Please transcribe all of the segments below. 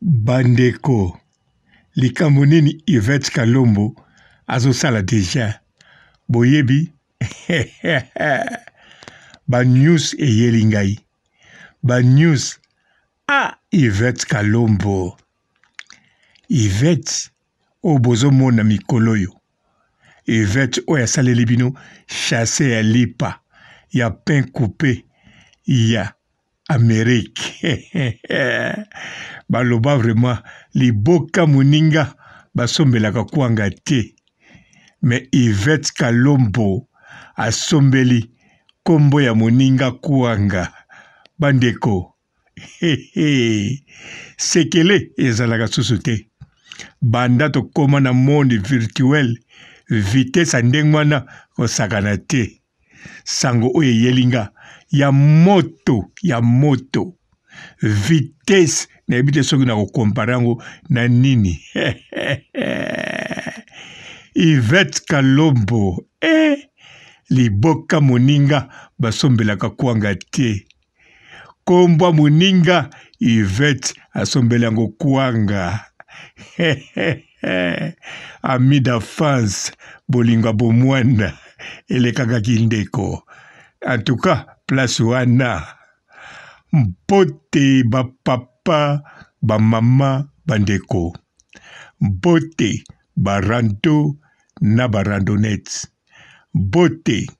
bandeko likambo nini yvete kalombo azosala deja boyebi banews eyeli ngai banews a ah, yvete kalombo yvete oyo bozomona mikolo oyo yvete oyo asaleli bino chasse ya lipa ya pain coupe ya amerike baloba vraiment liboka moninga basombelaka kwanga te me ivete kalombo asombeli nkombo ya moninga kwanga bandeko sekele ezalaka susu te banda tokóma na monde virtuel vitese ya ndenge wana kosakana te sango oyo eyeli nga ya moto ya moto vitese nayebi te soki na kokompare yango na nini ivet kalombo e eh, liboka moninga basombelaka kwanga te kombwa moninga ivet asombeli yango kwanga ami dafance bolinga bomwana elekakaki ndeko en tout cas place wana mbote bapapa bamama bandeko mbote barando na barandonete mbote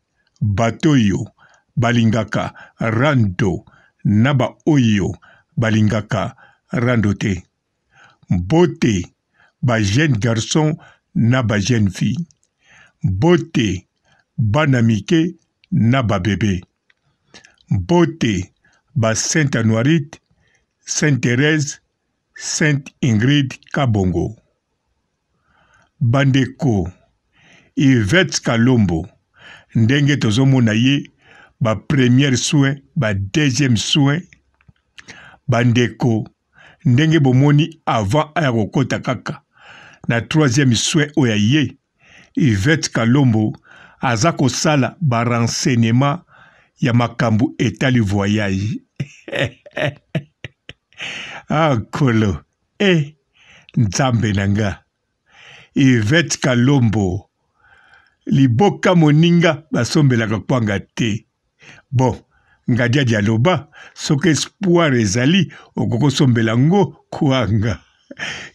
bato oyo balingaka rando na baoyo balingaka rando te mbote bajeune garçon na bajeune fille mbote bana mike na babebe Beauté, ba Sainte Anouarite, Sainte Thérèse, Sainte Ingrid Kabongo. bandeko yvette kalombo ndenge tozomona ye bapremiere soin badeuxième soin bandeko ndenge bomoni avant aya kokɔta kaka na troisième soin oyo ya ye yvette kalombo aza kosala barenseignement ya makambo etali voyage ah nkolo e eh, nzambe na nga ivet kalombo liboka moninga basombelaka kwanga te bon ngadiadi aloba soki espoir ezali okoki osombela yango kwanga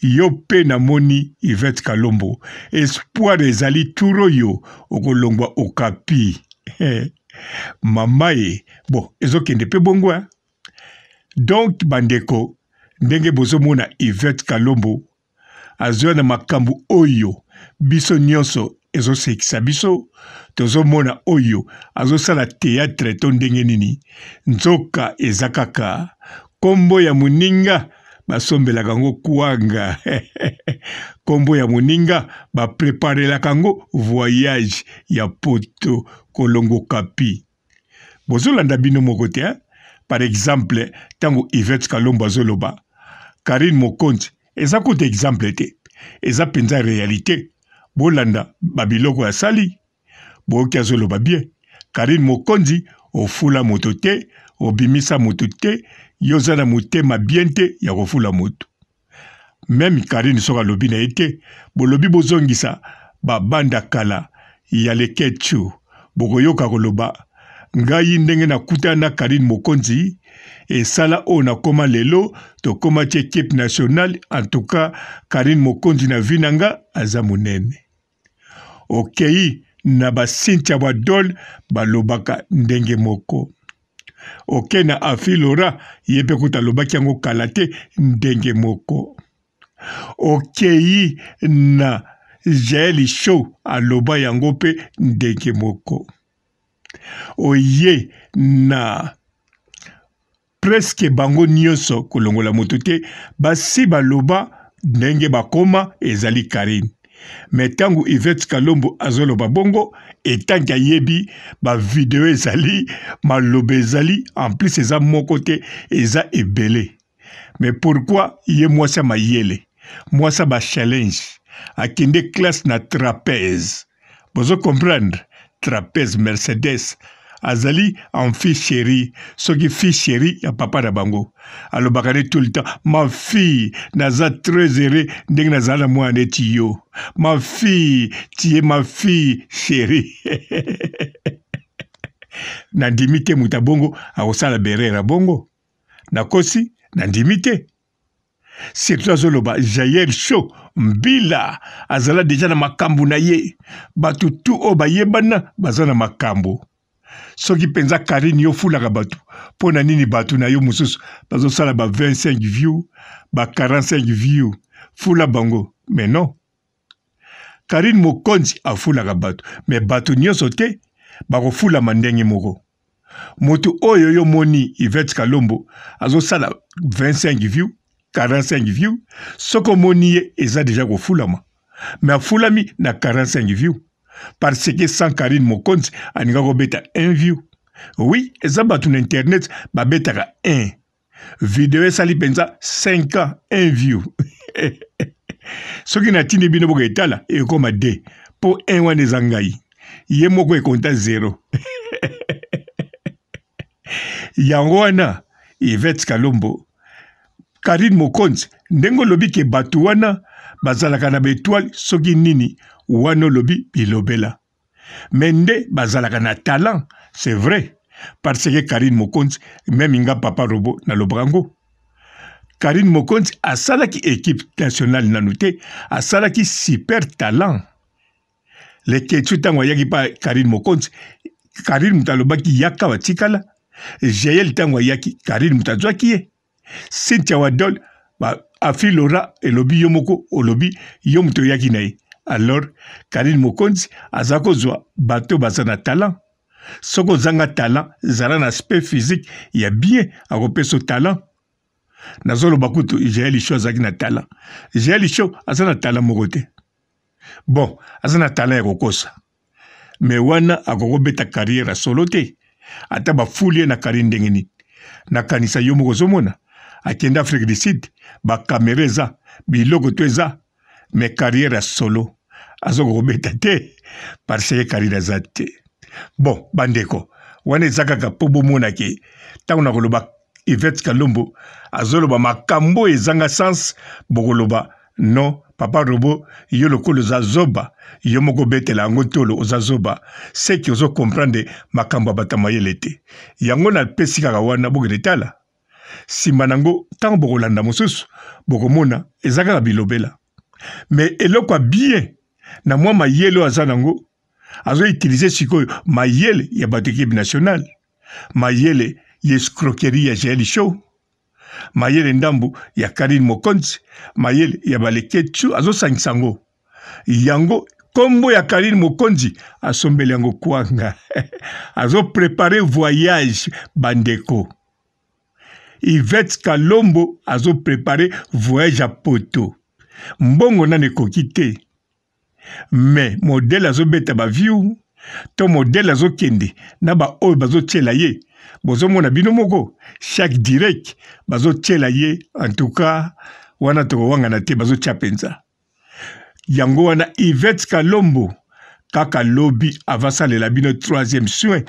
yo mpe namoni ivet kalombo espoir ezali tur oyo okolongwa okapi mama ye bon ezokende mpe bongo hein? donk bandeko ndenge bozomona ivete kalombo azwa na makambo oyo biso nyonso ezosekisa biso tozomona oyo azosala teatre to ndenge nini nzoka eza kaka nkombo ya moninga basombelaka yango kwanga nkombo ya moninga bapreparelaka yango voyage ya poto kolongoka pi bozolanda bino moko te par exemple ntango ivet kalombo azoloba karine mokonzi eza kuta exemple te eza mpenza réalité bolanda babiloko ya sali boyoki azoloba bien karine mokonzi ofula moto te obimisa moto te ye oza na motema bien te ya kofula motu meme karine soki alobi na ye te bolobi bozongisa babanda kala ya lekechu bokoyoka koloba ngai ndenge nakutana na karine mokonzi esala oyo nakóma lelo tokóma ti ekipe nationale en tout cas karine mokonzi na vi na nga aza monene okei na basintia bwadole balobaka ndenge moko oke na afi lora ye mpe kuta alobaki yango kala te ndenge moko okei na jaeli show aloba yango mpe ndenge moko oye na preske bango nyonso kolongola moto te basi baloba ndenge bakoma ezali karine me ntango ivete kalombo azoloba bongo etanki ayebi bavideo ezali maloba ezali en plus eza moko te eza ebele me pourkui ye mwasi ya mayele mwasi ya bachallenge akende classe na trapeze bozo comprendre trapeze mercedes azali en fils chéri soki fils chéri ya papa na bango alobaka ne tout le temps ma fille naza très heureux ndenge nazala na mwana neti yo ma fille tie ma fille chéri nandimi te moto abongo akosala berere abongo nakosi nandimi te surtout azoloba jayer sho mbila azala deja na makambo na ye bato tu oyo bayebana baza na makambo soki mpenza karine yo fulaka bato mpo na nini bato na yo mosusu bazosala ba 25 view ba 45 view fula bango me non karine mokonzi afulaka bato me bato nyonso te bakofulama ndenge moko moto oyo yo moni ivete kalombo azosala 25 view 45 view soki omoni ye eza deja kofulama me afulami na 45 view parce ke sans karine mokonzi alinga kobeta un view wi eza bato na internet babetaka 1 video esali mpenza 5 ans 1 view soki natindi bino boka etala ekoma 2 mpo 1 wana eza ngai ye moko ekonta 0 yango wana ivet kalombo karine mokonzi ndenge olobiki bato wana bazalaka na baetwale soki nini wana olobi bilobela me nde bazalaka na talent c'est vrai parce que karine mokonzi meme nga papa robo nalobaka ngo karine mokonzi asalaki équipe nationale nanu te asalaki super talent leketu ntango ayaki mpa karine mokonzi karine moto alobaki yaka batikala jeyel ntango ayaki karine moto azwaki ye cynthia wadol afi lora elobi yo moko olobi yo moto oyaki na ye alors karine mokonzi aza kozwa bato baza na talant soki ozanga talant zala na aspect physique ya bien akopesa talant nazoloba kutu jael lisho azalaki na talant jael lisho aza na talant moko te bon aza na talant ya kokosa me wana akokobeta karriere ya solo te ata bafuli ye na karriere ndenge nini nakanisa yo moko ozomona akende afrique du sud bakamera eza biloko to eza mɛ kari yɛrɛ solo azoko kobeta te parse ye kari na za te bon bandeko wana eza kaka mpo bomonake ntango na koloba ivet kalombo azoloba makambo oyo ezanga sanse bokoloba non papa robo yo lokolo oza zoba yo moko obetela yango tolo oza zoba seki ozokomprendre makambo ya bato mayele te yango napesi kaka wana bokende tala nsima nango ntango bokolanda mosusu bokomona eza kaka bilobela me eloko ya bien na mwa mayele oyo aza nango azoutilize sikoyo mayele ya bato ekipe nationale mayele ya escroquerie ya jael show mayele ndambu ya karine mokonzi mayele ya baleketu azosangisa yango yango nkombo ya karine mokonzi asombeli yango kwanga azoprepare voyage bandeko ivete kalombo azoprepare voyage ya poto mbongo nanu ekoki te me modele azobeta baviu to modele azokende na baoyo bazotyela ye bozomona bino moko chaque direct bazotyela ye antuka wana tokowangana te bazotya mpenza yango wana ivet kalombo kaka lobi avasalela bino troisième soin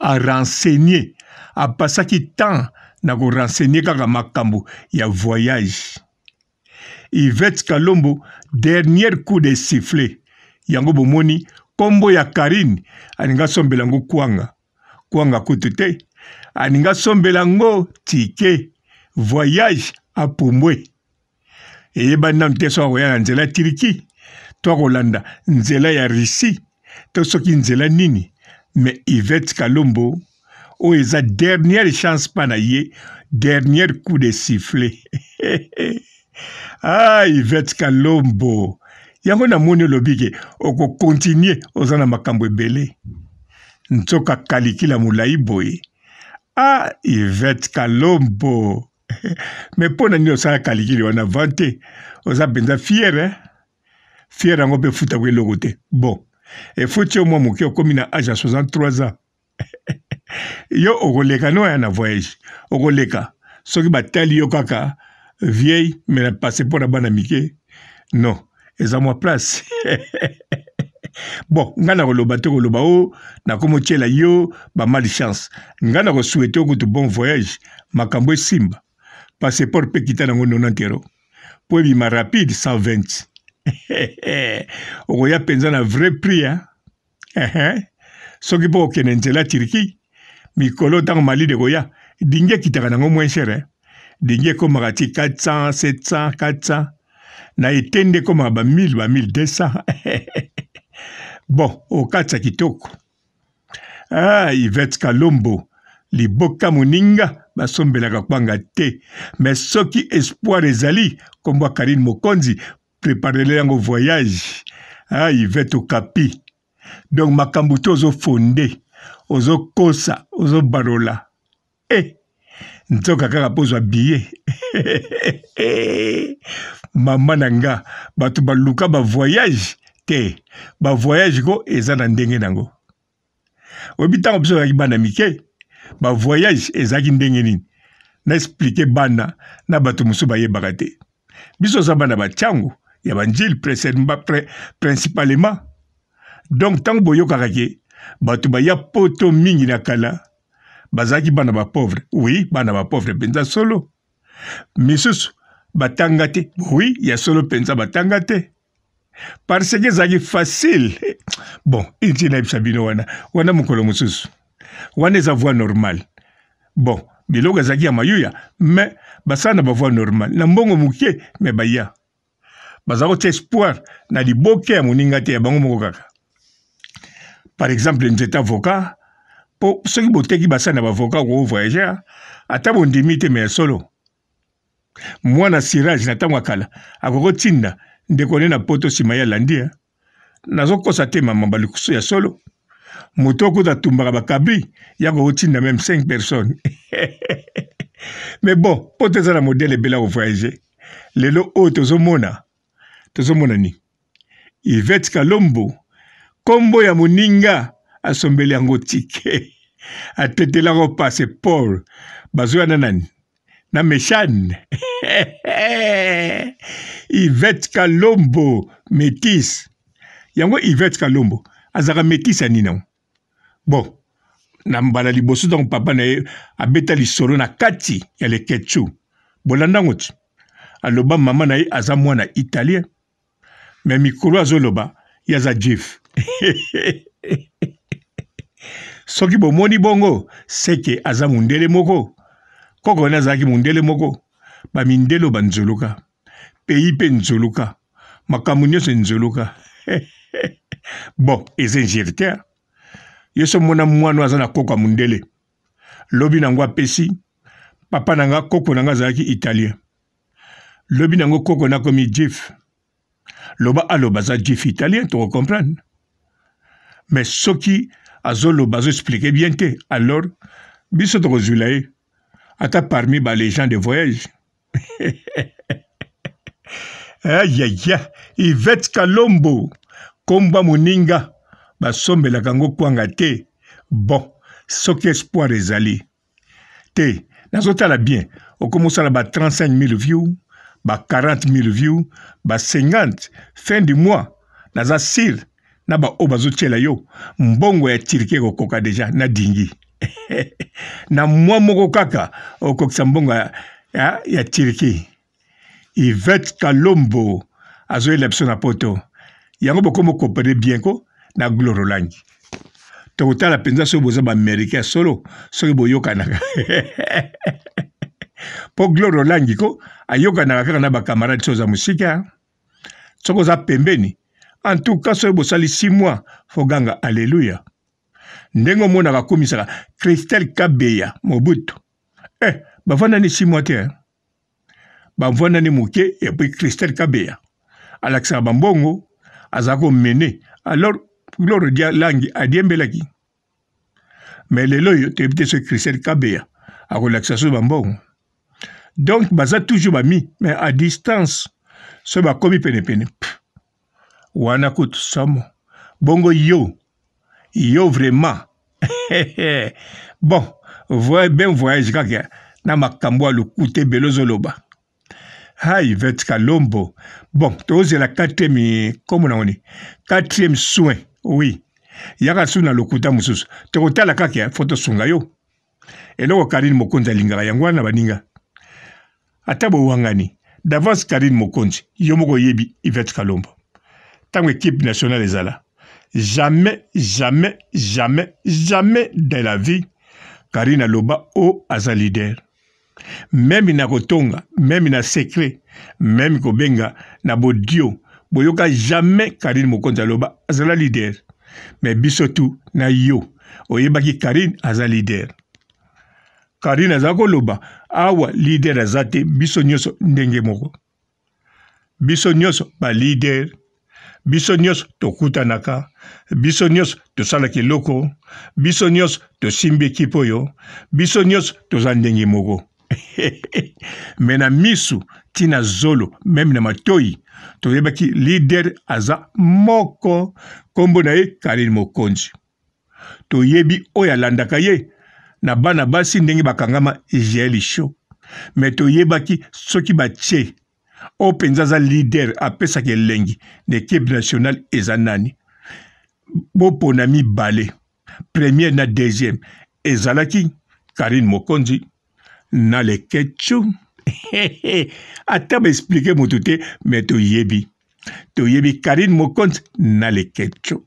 arensegne apasaki temps na korensegne kaka makambo ya voyage yvete kalombo dernier coup de sifflet yango bomoni nkombo ya karine aninga asombela yango kwanga kwanga kutu te aninga asombela yango tike voyage apumbwe eyebani nanu te so akoya na nzela ya tiriki to akolanda nzela ya russie to soki nzela nini me yvete kalombo oyo eza dernière chance mpa na ye dernière coup de sifflet ah ivete kalombo yango namoni olobi ke okokontinue oza na makambo ebele nzoka kalikila molai boye ah ivete kalombo me mpo na nini osala kalikili wana van te oza mpenza fiere eh? fiere yango mpe futako eloko te bon efuti yo mwa moke okómi na age ya 63 ans yo okoleka no oya na voyage okoleka soki batali yo kaka vieille me na passe mpo na bana mike non eza mwa place bon ngai na koloba te koloba o nakomi otyela yo bamali chance ngai na kosuete okutu bon voyage makambo esimba passeport mpe kita nango nonantero mpo ebima rapide 120 okoya mpenza na vrai prix ya soki mpo kokende nzela turki mikolo ntango malide koya dingi ekitaka nango moins chere eh? denge ekomaka ti 400 700 400 na etende ekomaka ba 1000 ba 1200 bon okatisa kitoko ah, ivet kalombo liboka moninga basombelaka kwanga te me soki espoir ezali kombo ya karine mokonzi preparele yango voyage ah, ivet okapi donc makambo te ozofonde ozokosa ozobalola e eh. nzoka kaka pozwa biye mama na nga bato baluka bavoyage te bavoyage ko eza na ndenge nango oyebi ntango biso ezalaki bana mike bavoyage ezalaki ndenge nini naexplike bana na bato mosusu bayebaka te biso oza bana batiango ya banjili principalement donc ntango boyokaka ke bato baya poto mingi na kala bazalaki bana bapauvre wi bana bapauvre mpenza solo misusu batanga te wi ya solo mpenza batanga te parce ke ezalaki facile bon inti nayebisa bino wana wana mokolo mosusu wana eza voie normale bon biloko ezalaki ya mayuya me basala na bavoie normale na mbongo moke me baya baza kotia espoir na liboke ya moninga te ya bango moko kaka par exemple nzete avocat mpo soki boteki basali na bavoka kovoyageur ata bondimi te me ya solo mwana sirage na ntango ya kala akokotinda ndeko ne na poto nsima ye alandi nazokosa te mamamba likusu ya solo moto okuta atumbaka bakabri ya kokotinda meme 5 personnes mais bon mpo te eza na modele ebele ya kovoyage lelo oyo tozomona tozomona nini ivete kalombo kombo ya moninga asombeli yango tike atetelako pase paul bazoya na nani na meshane ivet kalombo métis yango ivet kalombo azalaka métis ya nini yango bon na mbala liboso donc papa na ye abeta lisolo na kati ya leketchu bolandango ti aloba mama na ye aza mwana italien me mikolo azoloba ye aza jef soki bomoni bongo seke aza mondele moko koko wana azalaki mondele moko bamindele oyo banzoloka peyi mpe nzoloka makambo nyonso nzoloka bon eza ingéritaire ye so mona mwana aza na koko ya mondele lobi nango apesi papa na nga koko na nga azalaki italien lobi nango koko nakomi jif loba aloba aza jif italien tokokomprendre me soki azoloba azoexplike bien te alors biso tokozwila ye ata parmi balegend de voyage ayaya ivet kalombo kombwa moninga basombelaka yango kwanga te bon soki espoir ezali te nazotala bien okomosala ba 35 000 view ba 40 000 view ba 50 fin du mois naza sire na baoyo bazotiela yo mbongo ya tiriki ekokoka deja na dingi na mwa moko kaka okokisa mbongo ya, ya, ya tiriki ivet kalombo azoyela biso na poto yango bokoma okompane bienko na glorolangi tokotala mpenza soki boza baaméricain solo soki boyokanaka mpo glorolangi ko ayokanaka kaka na bakamarade so oza mosika soko oza pembeni en tout cas soki bosali 6 mois foganga alleluya ndenge omonaka akumisaka kristel kabeya mobutu e eh, bavandani 6 mois te bavandani moke epui kristel kabeya alakisaka bambongo azalaka komene alors glore dia langi adiembelaki me lelo oyo toyebi te soki kristel kabeya akolakisa so bambongo donc baza toujours bami mais à distance soki bakomi penepene pene. wana kutu somo bongo yo yo vraiment bon voye bien voyage kaka na makambo ya lokute ebele ozoloba hai vet kalombo bon tozela quatrième komo nango nini quatrième soin oui yaka su na lokuta mosusu tokotala kaka fo tosunga yo eloko karine mokonzi alingaka yango wana baninga ata bowangani davance karine mokonzi yo moko oyebi ivet kalombo ntango équipe nationale ezala jamais jamais jamais jamais dans la vie karine aloba oyo aza lider meme na kotonga meme na secret meme kobenga na bodio boyoka jamais karine mokonzi aloba azala lider me biso tu na yo oyebaki karine aza lider karine aza koloba awa lider aza te biso nyonso ndenge moko biso nyonso balider biso nyonso tokutanaka biso nyonso tosalaka eloko biso nyonso tosimbi ekipe oyo biso nyonso toza ndenge moko me na misu ntina zolo meme na matoi toyebaki lider aza moko nkombo na ye kaleli mokonzi toyebi oyo alandaka ye na bana basi ndenge bakangama jelisho me toyebaki soki batie oyo mpenza aza lider apesaka elengi na ekipe nationale eza nani bopona mibale première na deuxième ezalaki karine mokonzi na lekechu ata baexplike motu te me toyebi toyebi karine mokonzi na lekechu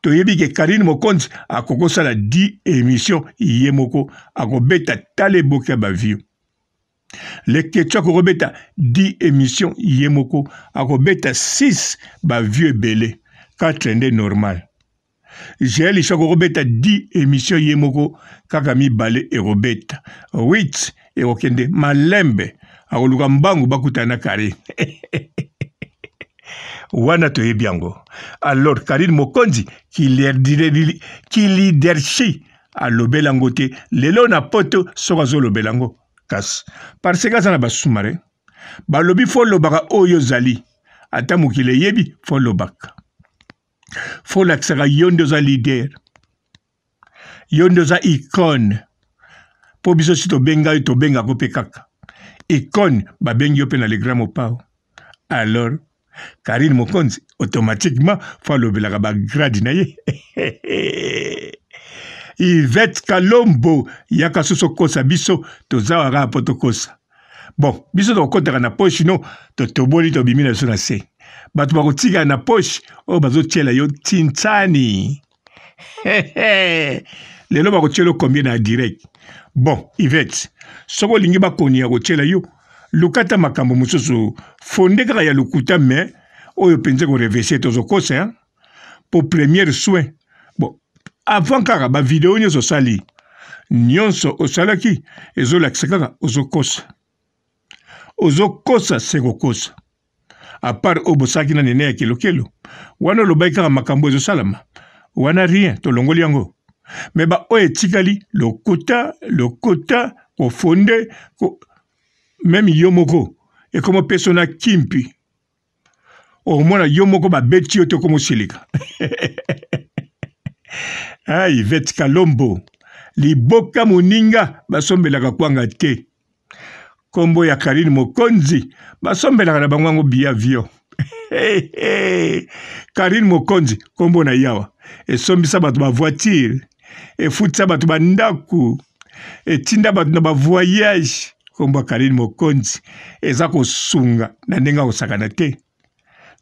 toyebi ke karine mokonzi akoki kosala 10 émission ye moko akobeta tala eboki ya bavio leki ti akokobeta 10 émission ye moko akobeta 6 bavieux ebele 4 nde normal gl so akokobeta 10 émission ye moko kaka mibale ekobeta 8 ekokende malembe akoluka mbangu bakutana na kare wana toyebi yango alors karine mokonzi ki lidershi alobela yango te lelo na poto soki azolobela yango kasi pariseke aza na basumare balobi fo olobaka oyo ozali ata mokili eyebi fo olobaka fo olakisaka yo nde oza lider yo nde oza ikone mpo biso si tobenga yo tobengako mpe kaka ikone babengi yo mpe na legrand mopao alors karine mokonzi automatiquement fo alobelaka bagrade na ye ivete kalombo ya kasusu kosa biso toza kaka mpo tokosa bon biso tokokɔtaka na poshe no totoboli tobimi na biso na se bato bakotikala na poshe oyo bazotiela yo tintsani lelo bakotiela yo combien na direct bon ivete soki olingi bakoni ya kotiela yo luka ta makambo mosusu fonde kaka ya lokuta me oyo mpenza koreverse tozokosa mpo première soin bon avant kaka bavideo nyonso osali nyonso osalaki ezolakisa kaka ozokosa ozokosa se kokosa apart oyo bosalaki na nene ya kelokelo wana olobaki kaka makambo ezosalama wana rien tolongoli yango me baoyo etikali lokuta lokuta kofonde ko... meme yo moko ekoma opesa na kimpi okomona yo moko babeti yo te okoma osilika ah, ivet kalombo liboka moninga basombelaka kwanga te nkombo ya karine mokonzi basombelaka na bango yango biavio hey, hey. karine mokonzi nkombo na yawa esombisa bato bavoitire efutisa bato bandako etinda bato na bavoyage nkombo ya karine mokonzi eza kosunga na ndenge ya kosakana te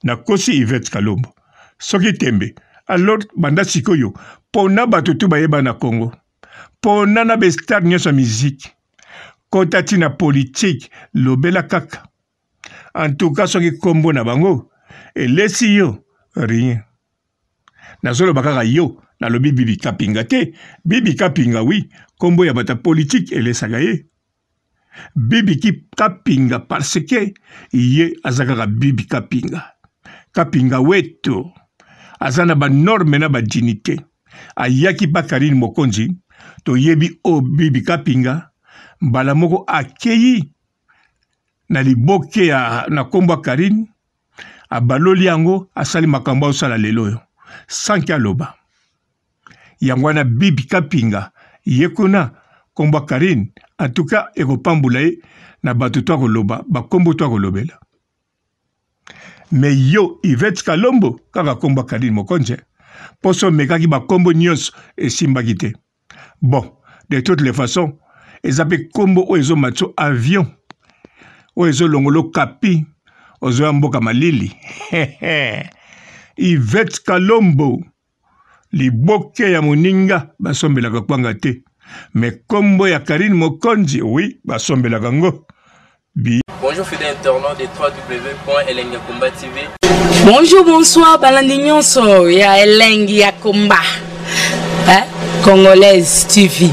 nakosi ivet kalombo soki tembe alors banda sikoyo mpona bato tu bayeba na kongo mpona na bestare nyonso ya miziki kota ti na politike lobela kaka antuka soki nkombo na bango elesi yo rien nazoloba kaka yo nalobi bibi kapinga te bibi kapinga wi nkombo ya bato ya politike elesaka ye bibi kapinga parce ke ye aza kaka bibi kapinga kapinga weto aza na banorme na badinité ayaki bakarine mokonzi toyebi oyo bibi kapinga mbala moko akei na liboke ya na nkombo ya karine abaloli yango asali makambo azosala lelo oyo sanki aloba yango wana bibi kapinga ye kuna nkombo ya karine antuka ekopambula ye na bato to akoloba bakombo to akolobela me yo ivet kalombo kaka nkombo ya kadine mokonze mposo omekaki bankombo nyonso esimbaki te bon de toutes les façons eza mpe nkombo oyo ezomatisa avion oyo ezolongola okapi ozoya mboka malili ivet kalombo liboke ya moninga basombelaka kwanga te me nkombo ya karine mokonzi wi basombelaka ngo Bonjour fidèles internautes de www.elengakomba TV. Bonjour, bonsoir, balandi so ya a ya Komba. Hein? Congolaise TV.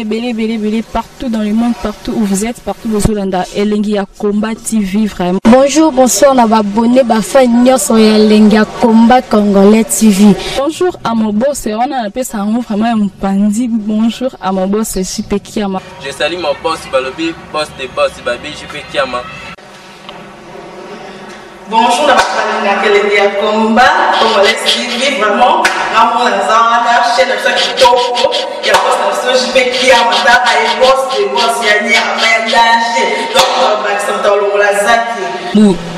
ebele ebele ebele partout dans le monde partout où vous êtes partout bozolanda elengi ya combat tv vraiment bonjour bonsoir na babone bafan nyonso ya elengi ya combat congolais tv bonjour à mobose wana napesa yango vraiment ya mopandi bonjour à mobose jipe kiama je sali mobose balobi bose de bose babi jipe kiama bonjour na bakali na kelenge ya komba congolais tv vraiment ngamona naza wana chaine na biso eh, ya kitoko ya bos na biso jipekia mataka ye bos de bos ya nyama ya danger donc babakisa moto alongola zaki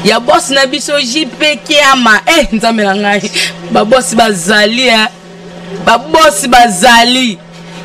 ya bosi na biso jipekiama e nzambe na ngai babosi bazali babosi bazali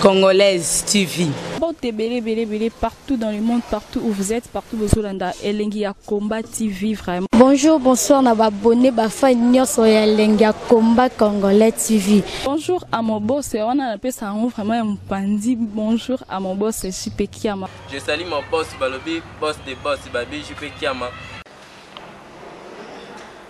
Congolaise TV. partout dans le monde, partout où vous êtes, partout où vous êtes, Elengi Combat TV vraiment. Bonjour, bonsoir, na abonné bafa nyonso ya Elengi Combat Congolais TV. Bonjour à mon boss, on a appelé ça vraiment mpandi. Bonjour à mon boss, JP Kiama. Je salue mon boss Balobi, boss de boss Babi JP Kiama.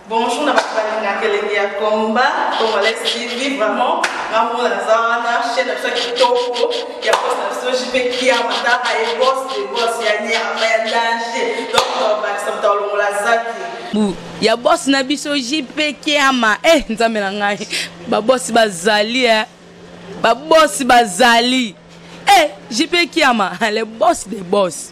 bonjour na bato balinga kelenge ya komba congolais tv vraiment ngambo naza wana chaine na biso ya kitoko ya bos na biso jipe kia mataka ye bos de bos ya nyama ya danger donc bakisa moto alongola zaki ya bosi na biso jipe kiama e eh, nzambe na ngai babosi bazali e eh. babosi bazali e eh, jipe kiama le bos de bos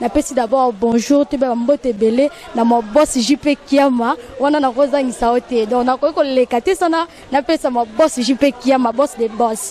napesi d'abord bonjour toyebaka mbote ebele na mabosi ju mpe kiama wana nakozangisa yo te donc nakoki koleka te sana napesa mabosi ju mpe kiama bosi de bosi